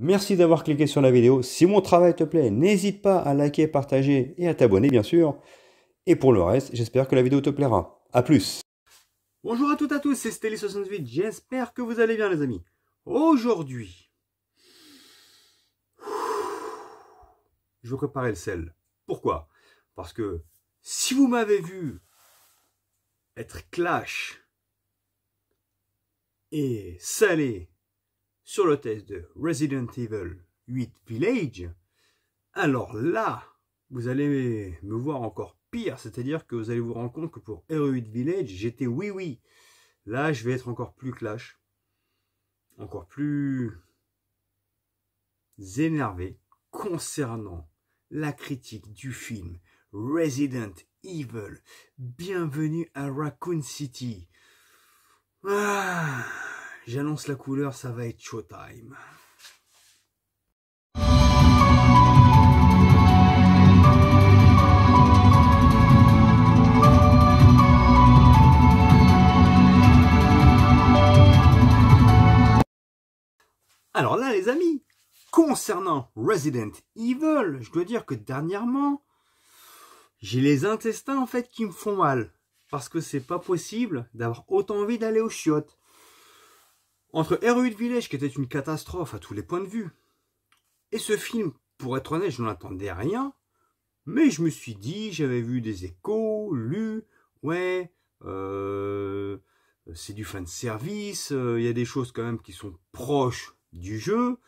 Merci d'avoir cliqué sur la vidéo. Si mon travail te plaît, n'hésite pas à liker, partager et à t'abonner bien sûr. Et pour le reste, j'espère que la vidéo te plaira. A plus Bonjour à toutes et à tous, c'est stelly 68 J'espère que vous allez bien les amis. Aujourd'hui, je vais préparer le sel. Pourquoi Parce que si vous m'avez vu être clash et salé sur le test de Resident Evil 8 Village, alors là, vous allez me voir encore pire, c'est-à-dire que vous allez vous rendre compte que pour RE8 Village, j'étais oui oui. Là, je vais être encore plus clash, encore plus énervé concernant la critique du film Resident Evil. Bienvenue à Raccoon City. Ah, J'annonce la couleur, ça va être showtime. Alors là, les amis, concernant Resident Evil, je dois dire que dernièrement, j'ai les intestins en fait qui me font mal. Parce que c'est pas possible d'avoir autant envie d'aller aux chiottes. Entre Héroïde Village, qui était une catastrophe à tous les points de vue, et ce film, pour être honnête, je n'en attendais rien, mais je me suis dit, j'avais vu des échos, lu, ouais, euh, c'est du fan service, euh, il y a des choses quand même qui sont proches du jeu,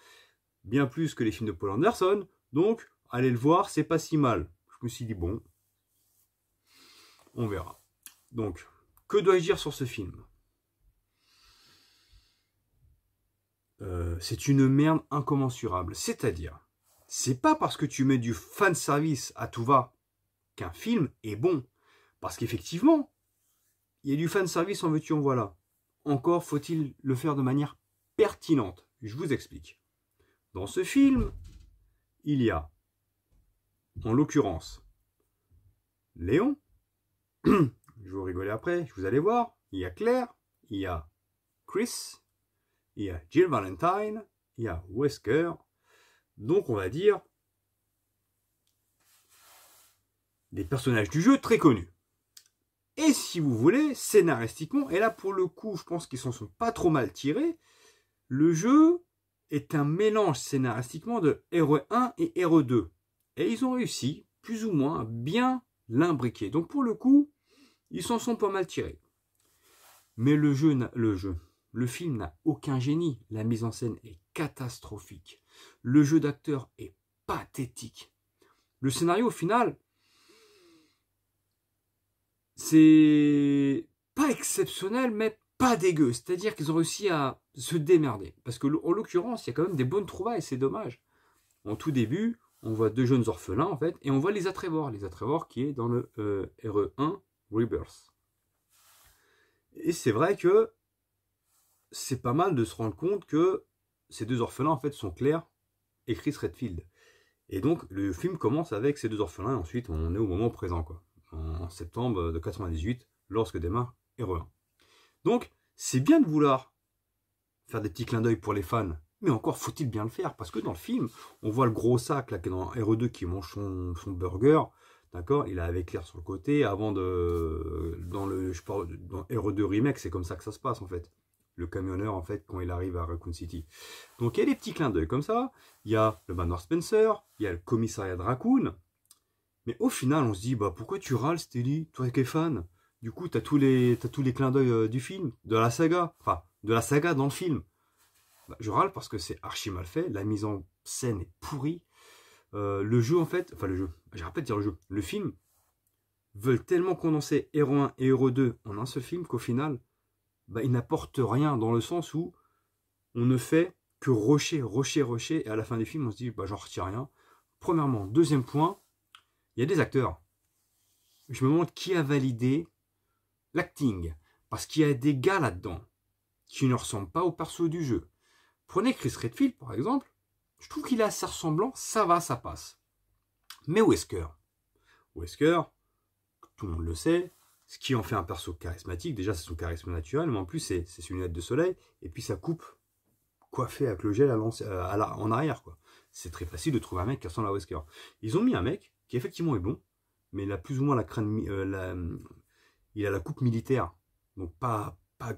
bien plus que les films de Paul Anderson, donc allez le voir, c'est pas si mal. Je me suis dit, bon, on verra. Donc, que dois-je dire sur ce film Euh, c'est une merde incommensurable. C'est-à-dire, c'est pas parce que tu mets du fan service à tout va qu'un film est bon. Parce qu'effectivement, il y a du fan service en veux-tu en voilà. Encore faut-il le faire de manière pertinente. Je vous explique. Dans ce film, il y a, en l'occurrence, Léon. je vais rigoler après, vous allez voir. Il y a Claire, il y a Chris, il y a Jill Valentine, il y a Wesker. Donc on va dire des personnages du jeu très connus. Et si vous voulez, scénaristiquement, et là pour le coup je pense qu'ils s'en sont pas trop mal tirés, le jeu est un mélange scénaristiquement de RE1 et RE2. Et ils ont réussi, plus ou moins, à bien l'imbriquer. Donc pour le coup, ils s'en sont pas mal tirés. Mais le jeu, le jeu, le film n'a aucun génie, la mise en scène est catastrophique, le jeu d'acteur est pathétique. Le scénario au final, c'est pas exceptionnel, mais pas dégueu. C'est-à-dire qu'ils ont réussi à se démerder. Parce que en l'occurrence, il y a quand même des bonnes trouvailles, c'est dommage. En tout début, on voit deux jeunes orphelins, en fait, et on voit les attrévoirs Les Atrévors qui est dans le euh, RE1 Rebirth. Et c'est vrai que c'est pas mal de se rendre compte que ces deux orphelins, en fait, sont Claire et Chris Redfield. Et donc, le film commence avec ces deux orphelins, et ensuite, on est au moment présent, quoi. En septembre de 98, lorsque démarre r 1. Donc, c'est bien de vouloir faire des petits clins d'œil pour les fans, mais encore faut-il bien le faire, parce que dans le film, on voit le gros sac, là, qui est dans 2, qui mange son, son burger, D'accord Il a avec Claire sur le côté avant de. Dans le. Je parle, dans RE2 Remake, c'est comme ça que ça se passe en fait le camionneur, en fait, quand il arrive à Raccoon City. Donc, il y a des petits clins d'œil comme ça. Il y a le manoir Spencer, il y a le commissariat de Raccoon. Mais au final, on se dit, bah, pourquoi tu râles, Stelly Toi qui es fan Du coup, tu as, tous les, as tous les clins d'œil euh, du film, de la saga. Enfin, de la saga dans le film. Bah, je râle parce que c'est archi mal fait. La mise en scène est pourrie. Euh, le jeu, en fait... Enfin, le jeu. Je répète, dire le jeu. Le film veulent tellement condenser Héros 1 et Héros 2 en un seul film qu'au final, bah, il n'apporte rien dans le sens où on ne fait que rocher, rocher, rocher, et à la fin du film, on se dit, bah, j'en retire rien. Premièrement. Deuxième point, il y a des acteurs. Je me demande qui a validé l'acting. Parce qu'il y a des gars là-dedans qui ne ressemblent pas au perso du jeu. Prenez Chris Redfield, par exemple. Je trouve qu'il est assez ressemblant, ça va, ça passe. Mais Wesker. Wesker, tout le monde le sait, ce qui en fait un perso charismatique, déjà c'est son charisme naturel, mais en plus c'est ses lunettes de soleil, et puis sa coupe coiffée avec le gel à euh, en arrière. C'est très facile de trouver un mec qui ressemble à Wesker. Ils ont mis un mec qui effectivement est bon, mais il a plus ou moins la crâne, euh, il a la coupe militaire, donc pas, pas,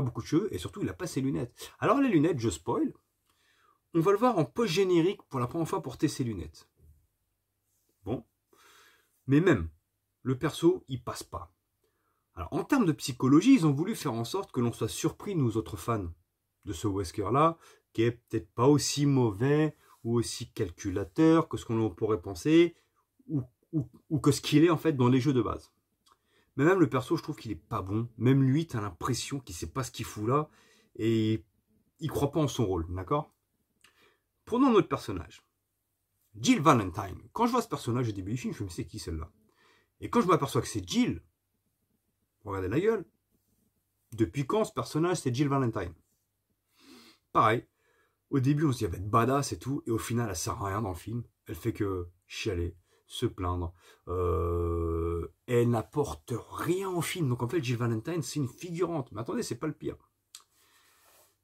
beaucoup de cheveux, et surtout il n'a pas ses lunettes. Alors les lunettes, je spoil, on va le voir en post-générique pour la première fois porter ses lunettes. Bon. Mais même, le perso, il passe pas. Alors, en termes de psychologie, ils ont voulu faire en sorte que l'on soit surpris, nous autres fans, de ce Wesker-là, qui est peut-être pas aussi mauvais ou aussi calculateur que ce qu'on pourrait penser, ou, que ce qu'il est en fait dans les jeux de base. Mais même le perso, je trouve qu'il est pas bon. Même lui, t'as l'impression qu'il sait pas ce qu'il fout là, et il croit pas en son rôle, d'accord Prenons notre personnage. Jill Valentine. Quand je vois ce personnage au début du film, je me dis, c'est qui celle-là Et quand je m'aperçois que c'est Jill, Regardez la gueule. Depuis quand ce personnage, c'est Jill Valentine Pareil. Au début, on se dit, elle badass et tout. Et au final, elle sert à rien dans le film. Elle fait que chialer, se plaindre. Euh, elle n'apporte rien au film. Donc en fait, Jill Valentine, c'est une figurante. Mais attendez, c'est pas le pire.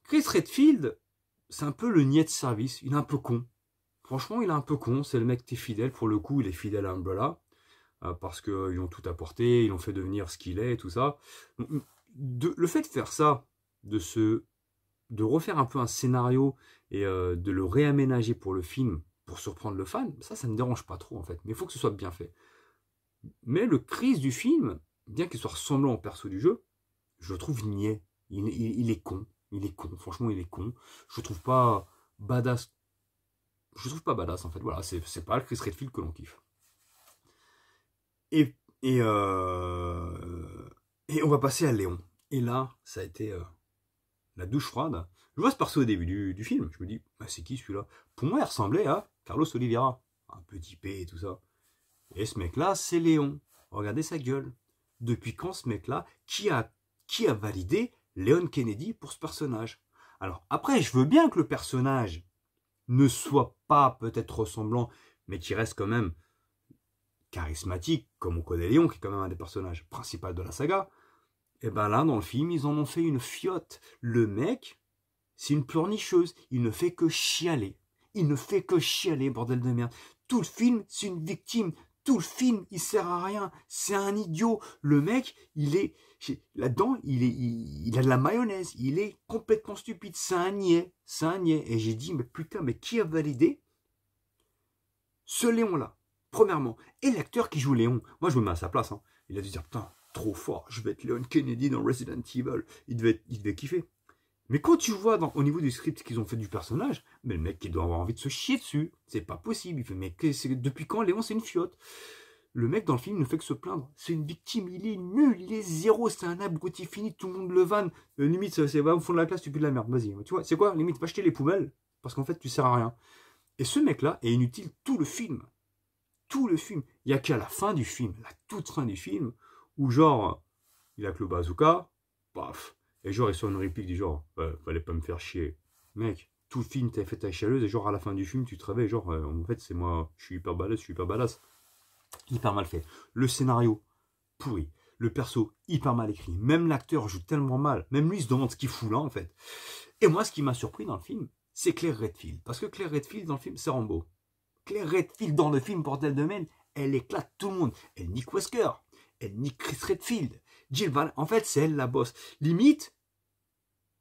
Chris Redfield, c'est un peu le niais de service. Il est un peu con. Franchement, il est un peu con. C'est le mec qui est fidèle. Pour le coup, il est fidèle à Umbrella. Euh, parce qu'ils euh, ont tout apporté, ils l'ont fait devenir ce qu'il est, tout ça. De, le fait de faire ça, de, se, de refaire un peu un scénario et euh, de le réaménager pour le film, pour surprendre le fan, ça, ça ne dérange pas trop en fait. Mais il faut que ce soit bien fait. Mais le crise du film, bien qu'il soit ressemblant au perso du jeu, je le trouve niais. Il, est con. Il est con. Franchement, il est con. Je le trouve pas badass. Je le trouve pas badass en fait. Voilà, c'est pas le Chris Redfield que l'on kiffe. Euh, et, on va passer à Léon. Et là, ça a été euh, la douche froide. Je vois ce perso au début du, film. Je me dis, bah, c'est qui celui-là Pour moi, il ressemblait à Carlos Oliveira. Un petit P et tout ça. Et ce mec-là, c'est Léon. Regardez sa gueule. Depuis quand ce mec-là qui a, qui a validé Léon Kennedy pour ce personnage Alors, après, je veux bien que le personnage ne soit pas peut-être ressemblant, mais qui reste quand même charismatique, comme on connaît Léon, qui est quand même un des personnages principaux de la saga, et eh ben là, dans le film, ils en ont fait une fiotte. Le mec, c'est une pleurnicheuse. Il ne fait que chialer. Il ne fait que chialer, bordel de merde. Tout le film, c'est une victime. Tout le film, il sert à rien. C'est un idiot. Le mec, il est là-dedans, il est, il, a de la mayonnaise. Il est complètement stupide. C'est un niais. C'est un niais. Et j'ai dit, mais putain, mais qui a validé ce Léon-là Premièrement, et l'acteur qui joue Léon, moi je me mets à sa place, hein. il a dû dire putain, trop fort, je vais être Léon Kennedy dans Resident Evil, il devait, il devait kiffer. Mais quand tu vois dans, au niveau du script qu'ils ont fait du personnage, mais le mec qui doit avoir envie de se chier dessus, c'est pas possible. Il fait mais depuis quand Léon c'est une fiotte Le mec dans le film ne fait que se plaindre. C'est une victime, il est nul, il est zéro, c'est un abruti fini, tout le monde le vanne. Euh, limite, c'est va au fond de la classe, tu pues de la merde, vas-y. Tu vois, c'est quoi Limite, pas acheter les poubelles, parce qu'en fait tu sers à rien. Et ce mec-là est inutile tout le film tout le film. Il n'y a qu'à la fin du film, la toute fin du film, où genre, euh, il a que le bazooka, paf, et genre, il sort une réplique du genre, euh, fallait pas me faire chier. Mec, tout le film, as fait ta chaleuse, et genre, à la fin du film, tu te réveilles, genre, euh, en fait, c'est moi, je suis hyper balèze, je suis hyper badass. Hyper mal fait. Le scénario, pourri. Le perso, hyper mal écrit. Même l'acteur joue tellement mal. Même lui, se demande ce qu'il fout là, en fait. Et moi, ce qui m'a surpris dans le film, c'est Claire Redfield. Parce que Claire Redfield, dans le film, c'est Rambo. Claire Redfield dans le film Bordel de Maine, elle éclate tout le monde. Elle nique Wesker, elle nique Chris Redfield, Jill Van. En fait, c'est elle la boss. Limite,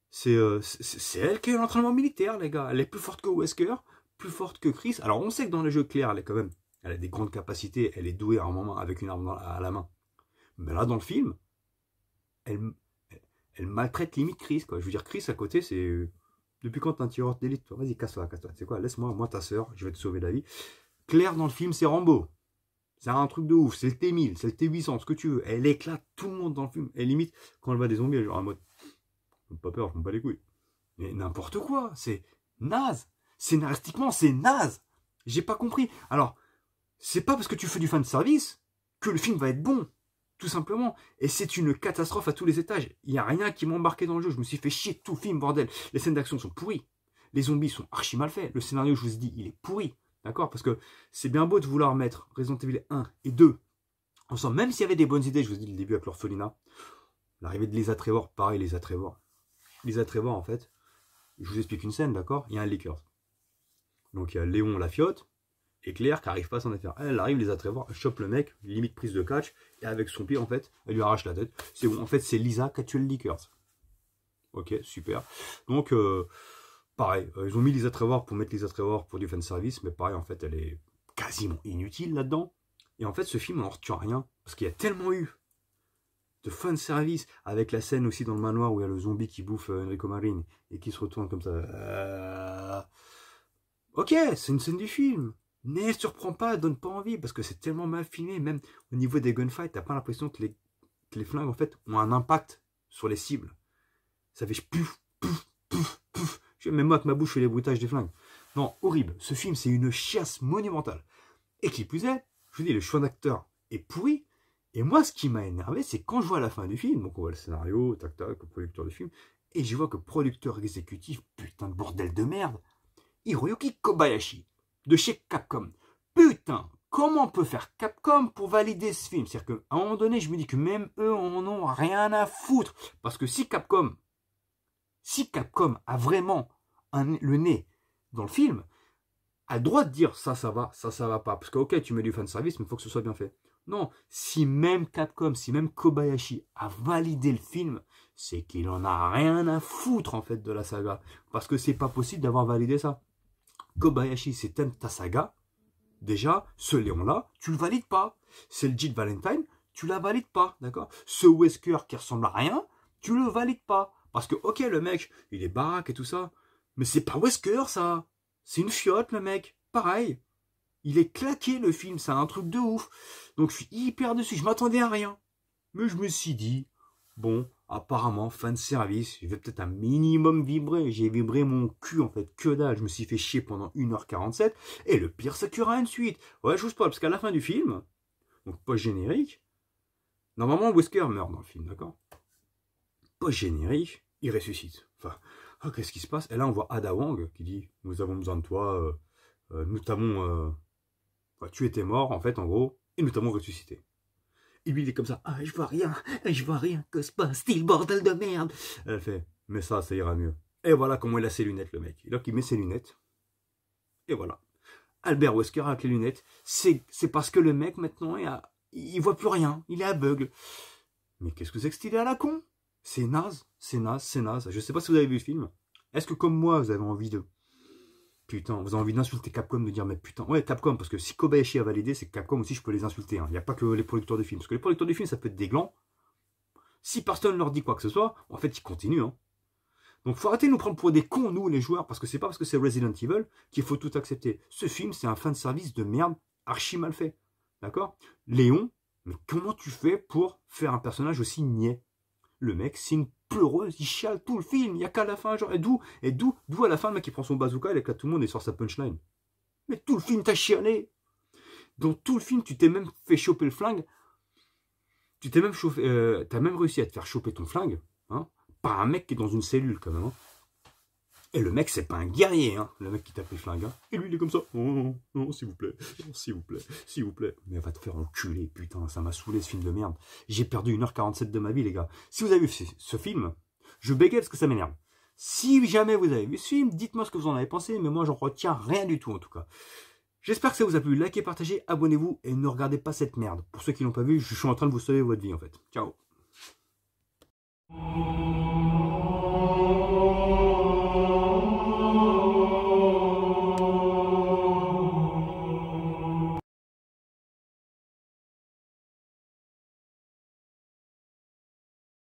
c'est euh, elle qui a l'entraînement militaire, les gars. Elle est plus forte que Wesker, plus forte que Chris. Alors, on sait que dans le jeu, Claire, elle est quand même. Elle a des grandes capacités, elle est douée à un moment avec une arme à la main. Mais là, dans le film, elle, elle maltraite limite Chris. Je veux dire, Chris à côté, c'est depuis quand t'es un tireur d'élite, Vas-y, casse-toi, casse-toi. C'est quoi Laisse-moi, moi, ta soeur, je vais te sauver la vie. Claire, dans le film, c'est Rambo. C'est un truc de ouf. C'est le T1000, c'est le T800, ce que tu veux. Elle éclate tout le monde dans le film. Elle limite, quand elle va des zombies, genre en mode pas peur, je me les couilles. Mais n'importe quoi, c'est naze. Scénaristiquement, c'est naze. J'ai pas compris. Alors, c'est pas parce que tu fais du fan service que le film va être bon tout simplement. Et c'est une catastrophe à tous les étages. Il n'y a rien qui m'embarquait dans le jeu. Je me suis fait chier tout film, bordel. Les scènes d'action sont pourries. Les zombies sont archi mal faits. Le scénario, je vous dis, il est pourri. D'accord Parce que c'est bien beau de vouloir mettre Resident Evil 1 et 2 ensemble, même s'il y avait des bonnes idées, je vous dis le début avec l'orphelinat. L'arrivée de les Trevor, pareil, les Trevor. les Trevor, en fait, je vous explique une scène, d'accord Il y a un liquor. Donc il y a Léon la et Claire, qui arrive pas à s'en affaire, elle arrive, les attraver, elle chope le mec, limite prise de catch, et avec son pied, en fait, elle lui arrache la tête. C'est bon, en fait, c'est Lisa qui a tué le Ok, super. Donc, euh, pareil, euh, ils ont mis Lisa Trevor pour mettre Lisa Trevor pour du service, mais pareil, en fait, elle est quasiment inutile là-dedans. Et en fait, ce film, en n'en retient rien, parce qu'il y a tellement eu de service avec la scène aussi dans le manoir où il y a le zombie qui bouffe euh, Enrico marine et qui se retourne comme ça. Ok, c'est une scène du film ne surprend pas, donne pas envie, parce que c'est tellement mal filmé, même au niveau des gunfights, t'as pas l'impression que les, flingues, en fait, ont un impact sur les cibles. Ça fait pouf, pouf, pouf, pouf. Même moi, avec ma bouche, je les bruitages des flingues. Non, horrible. Ce film, c'est une chiasse monumentale. Et qui plus est, je vous dis, le choix d'acteur est pourri. Et moi, ce qui m'a énervé, c'est quand je vois la fin du film, donc on voit le scénario, tac tac, le producteur du film, et je vois que producteur exécutif, putain de bordel de merde, Hiroyuki Kobayashi de chez Capcom. Putain, comment on peut faire Capcom pour valider ce film C'est-à-dire qu'à un moment donné, je me dis que même eux en ont rien à foutre. Parce que si Capcom, si Capcom a vraiment le nez dans le film, a droit de dire ça, ça va, ça, ça va pas. Parce que, ok, tu mets du service, mais il faut que ce soit bien fait. Non, si même Capcom, si même Kobayashi a validé le film, c'est qu'il en a rien à foutre en fait de la saga. Parce que c'est pas possible d'avoir validé ça. Kobayashi, c'est ta saga, déjà, ce Léon-là, tu le valides pas. C'est le Jill Valentine, tu la valides pas, d'accord Ce Wesker qui ressemble à rien, tu le valides pas. Parce que, ok, le mec, il est baraque et tout ça, mais c'est pas Wesker, ça C'est une fiotte, le mec Pareil Il est claqué, le film, c'est un truc de ouf Donc je suis hyper dessus, je m'attendais à rien. Mais je me suis dit, bon, apparemment, fin de service, je vais peut-être un minimum vibrer. J'ai vibré mon cul, en fait, que dalle. Je me suis fait chier pendant 1h47. Et le pire, ça qu'il une suite. Ouais, je vous pas, parce qu'à la fin du film, donc post-générique, normalement, Whisker meurt dans le film, d'accord Post-générique, il ressuscite. Enfin, ah, qu'est-ce qui se passe Et là, on voit Ada Wong qui dit « Nous avons besoin de toi, euh, euh, nous t'avons... Euh, tu étais mort, en fait, en gros, et nous t'avons ressuscité. » Et lui, il est comme ça. Ah, je vois rien, ah, je vois rien, que se passe-t-il, bordel de merde Elle fait, mais ça, ça ira mieux. Et voilà comment il a ses lunettes, le mec. Et là, il met ses lunettes. Et voilà. Albert Wesker avec les lunettes, c'est parce que le mec, maintenant, il, voit plus rien. Il est aveugle. Mais qu'est-ce que c'est que cette à la con C'est naze, c'est naze, c'est naze. Je sais pas si vous avez vu le film. Est-ce que, comme moi, vous avez envie de Putain, vous avez envie d'insulter Capcom, de dire, mais putain, ouais, Capcom, parce que si Kobayashi a validé, c'est Capcom aussi, je peux les insulter. Hein. Il n'y a pas que les producteurs de films. Parce que les producteurs de films, ça peut être des glands. Si personne leur dit quoi que ce soit, en fait, ils continuent. Hein. Donc, faut arrêter de nous prendre pour des cons, nous, les joueurs, parce que c'est pas parce que c'est Resident Evil qu'il faut tout accepter. Ce film, c'est un fin de service de merde, archi mal fait. D'accord Léon, mais comment tu fais pour faire un personnage aussi niais Le mec signe pleureuse, il chiale tout le film, il n'y a qu'à la fin, genre, et d'où, et d'où, d'où à la fin le mec il prend son bazooka, il éclate tout le monde et sort sa punchline. Mais tout le film t'a chialé Dans tout le film, tu t'es même fait choper le flingue, tu t'es même chauffé, euh, t'as même réussi à te faire choper ton flingue, hein, par un mec qui est dans une cellule quand même, hein. Et le mec, c'est pas un guerrier, hein, le mec qui t'appelle les hein. Et lui, il est comme ça. Oh, non, oh, oh, oh, s'il vous plaît, s'il vous plaît, s'il vous plaît. Mais va te faire enculer, putain, ça m'a saoulé ce film de merde. J'ai perdu 1h47 de ma vie, les gars. Si vous avez vu ce, film, je bégaye parce que ça m'énerve. Si jamais vous avez vu ce film, dites-moi ce que vous en avez pensé, mais moi, j'en retiens rien du tout, en tout cas. J'espère que ça vous a plu. Likez, partagez, abonnez-vous et ne regardez pas cette merde. Pour ceux qui l'ont pas vu, je suis en train de vous sauver votre vie, en fait. Ciao.